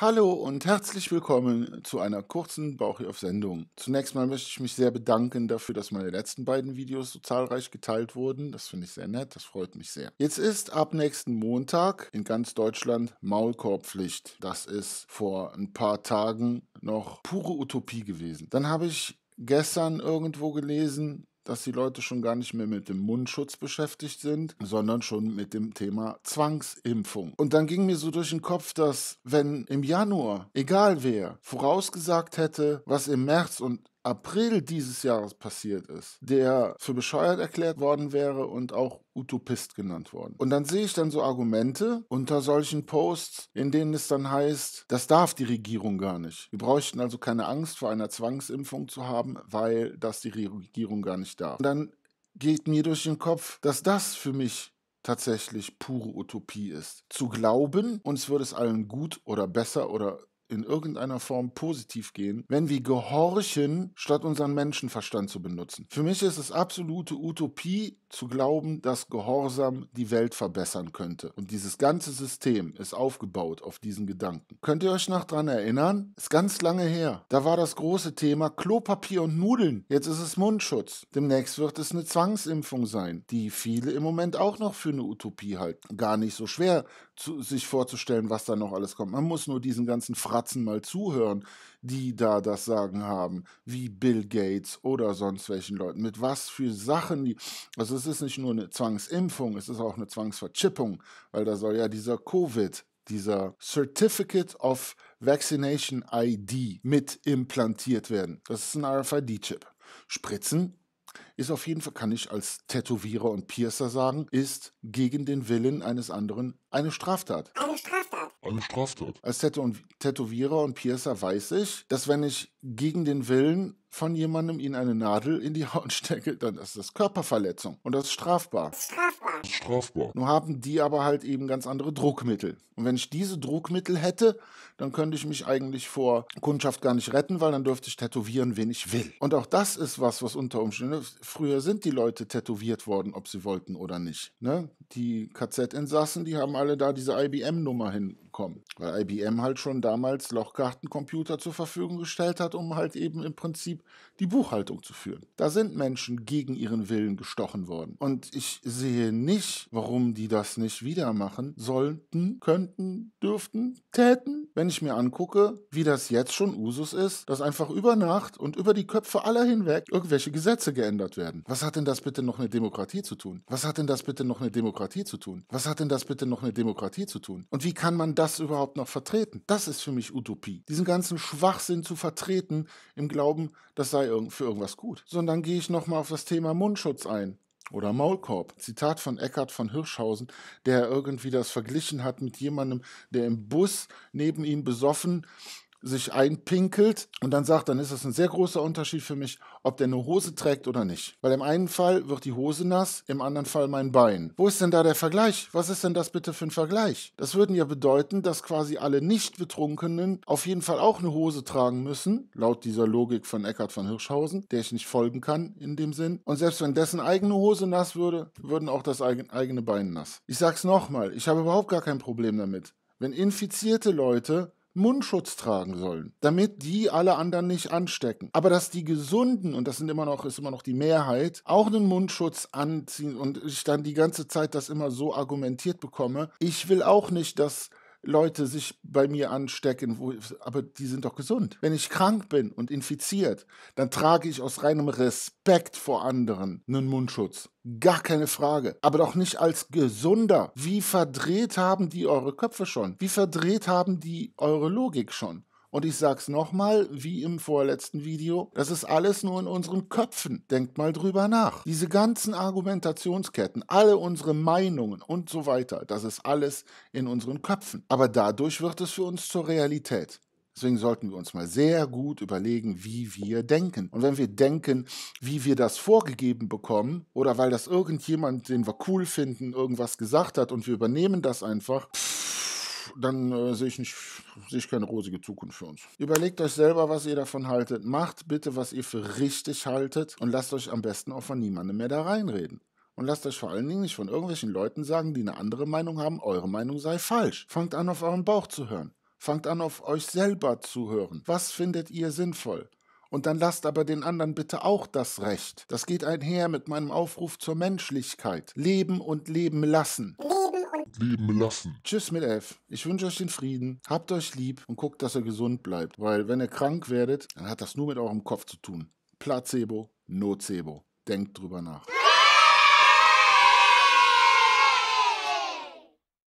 Hallo und herzlich willkommen zu einer kurzen Bauchhilf-Sendung. Zunächst mal möchte ich mich sehr bedanken dafür, dass meine letzten beiden Videos so zahlreich geteilt wurden. Das finde ich sehr nett, das freut mich sehr. Jetzt ist ab nächsten Montag in ganz Deutschland Maulkorbpflicht. Das ist vor ein paar Tagen noch pure Utopie gewesen. Dann habe ich gestern irgendwo gelesen, dass die Leute schon gar nicht mehr mit dem Mundschutz beschäftigt sind, sondern schon mit dem Thema Zwangsimpfung. Und dann ging mir so durch den Kopf, dass wenn im Januar, egal wer, vorausgesagt hätte, was im März und April dieses Jahres passiert ist, der für bescheuert erklärt worden wäre und auch Utopist genannt worden. Und dann sehe ich dann so Argumente unter solchen Posts, in denen es dann heißt, das darf die Regierung gar nicht. Wir bräuchten also keine Angst vor einer Zwangsimpfung zu haben, weil das die Regierung gar nicht darf. Und dann geht mir durch den Kopf, dass das für mich tatsächlich pure Utopie ist. Zu glauben, uns würde es allen gut oder besser oder in irgendeiner Form positiv gehen, wenn wir gehorchen, statt unseren Menschenverstand zu benutzen. Für mich ist es absolute Utopie zu glauben, dass Gehorsam die Welt verbessern könnte. Und dieses ganze System ist aufgebaut auf diesen Gedanken. Könnt ihr euch noch daran erinnern? Ist ganz lange her. Da war das große Thema Klopapier und Nudeln. Jetzt ist es Mundschutz. Demnächst wird es eine Zwangsimpfung sein, die viele im Moment auch noch für eine Utopie halten. Gar nicht so schwer zu, sich vorzustellen, was da noch alles kommt. Man muss nur diesen ganzen Fratzen mal zuhören, die da das Sagen haben, wie Bill Gates oder sonst welchen Leuten. Mit was für Sachen die. Also es ist nicht nur eine Zwangsimpfung, es ist auch eine Zwangsverchippung, weil da soll ja dieser Covid, dieser Certificate of Vaccination ID mit implantiert werden. Das ist ein RFID-Chip. Spritzen ist auf jeden Fall, kann ich als Tätowierer und Piercer sagen, ist gegen den Willen eines anderen eine Straftat. Eine Straftat. Eine Straftat. Als Tätowierer und Piercer weiß ich, dass wenn ich gegen den Willen von jemandem ihnen eine Nadel in die Haut stecke, dann ist das Körperverletzung und das ist strafbar. Strafbar. Strafbar. Nur haben die aber halt eben ganz andere Druckmittel. Und wenn ich diese Druckmittel hätte, dann könnte ich mich eigentlich vor Kundschaft gar nicht retten, weil dann dürfte ich tätowieren, wen ich will. Und auch das ist was, was unter Umständen, ne, früher sind die Leute tätowiert worden, ob sie wollten oder nicht. Ne? Die KZ-Insassen, die haben alle da diese IBM-Nummer hinkommen, weil IBM halt schon damals Lochkartencomputer zur Verfügung gestellt hat hat, um halt eben im Prinzip die Buchhaltung zu führen. Da sind Menschen gegen ihren Willen gestochen worden. Und ich sehe nicht, warum die das nicht wieder machen sollten, könnten, dürften, täten wenn ich mir angucke, wie das jetzt schon Usus ist, dass einfach über Nacht und über die Köpfe aller hinweg irgendwelche Gesetze geändert werden. Was hat denn das bitte noch eine Demokratie zu tun? Was hat denn das bitte noch eine Demokratie zu tun? Was hat denn das bitte noch eine Demokratie zu tun? Und wie kann man das überhaupt noch vertreten? Das ist für mich Utopie. Diesen ganzen Schwachsinn zu vertreten im Glauben, das sei für irgendwas gut. Sondern gehe ich nochmal auf das Thema Mundschutz ein oder Maulkorb. Zitat von Eckhard von Hirschhausen, der irgendwie das verglichen hat mit jemandem, der im Bus neben ihm besoffen sich einpinkelt und dann sagt, dann ist das ein sehr großer Unterschied für mich, ob der eine Hose trägt oder nicht. Weil im einen Fall wird die Hose nass, im anderen Fall mein Bein. Wo ist denn da der Vergleich? Was ist denn das bitte für ein Vergleich? Das würden ja bedeuten, dass quasi alle Nicht-Betrunkenen auf jeden Fall auch eine Hose tragen müssen, laut dieser Logik von Eckhard von Hirschhausen, der ich nicht folgen kann in dem Sinn. Und selbst wenn dessen eigene Hose nass würde, würden auch das eigene Bein nass. Ich sag's nochmal, ich habe überhaupt gar kein Problem damit. Wenn infizierte Leute Mundschutz tragen sollen, damit die alle anderen nicht anstecken. Aber dass die Gesunden, und das sind immer noch, ist immer noch die Mehrheit, auch einen Mundschutz anziehen und ich dann die ganze Zeit das immer so argumentiert bekomme, ich will auch nicht, dass Leute sich bei mir anstecken, wo, aber die sind doch gesund. Wenn ich krank bin und infiziert, dann trage ich aus reinem Respekt vor anderen einen Mundschutz. Gar keine Frage. Aber doch nicht als Gesunder. Wie verdreht haben die eure Köpfe schon? Wie verdreht haben die eure Logik schon? Und ich sag's nochmal, wie im vorletzten Video, das ist alles nur in unseren Köpfen. Denkt mal drüber nach. Diese ganzen Argumentationsketten, alle unsere Meinungen und so weiter, das ist alles in unseren Köpfen. Aber dadurch wird es für uns zur Realität. Deswegen sollten wir uns mal sehr gut überlegen, wie wir denken. Und wenn wir denken, wie wir das vorgegeben bekommen oder weil das irgendjemand, den wir cool finden, irgendwas gesagt hat und wir übernehmen das einfach, pff, dann äh, sehe ich, nicht, sehe ich keine rosige Zukunft für uns. Überlegt euch selber, was ihr davon haltet. Macht bitte, was ihr für richtig haltet und lasst euch am besten auch von niemandem mehr da reinreden. Und lasst euch vor allen Dingen nicht von irgendwelchen Leuten sagen, die eine andere Meinung haben, eure Meinung sei falsch. Fangt an, auf euren Bauch zu hören. Fangt an, auf euch selber zu hören. Was findet ihr sinnvoll? Und dann lasst aber den anderen bitte auch das Recht. Das geht einher mit meinem Aufruf zur Menschlichkeit. Leben und leben lassen. Leben lassen. Tschüss mit F. Ich wünsche euch den Frieden, habt euch lieb und guckt, dass ihr gesund bleibt. Weil wenn ihr krank werdet, dann hat das nur mit eurem Kopf zu tun. Placebo, Nocebo. Denkt drüber nach.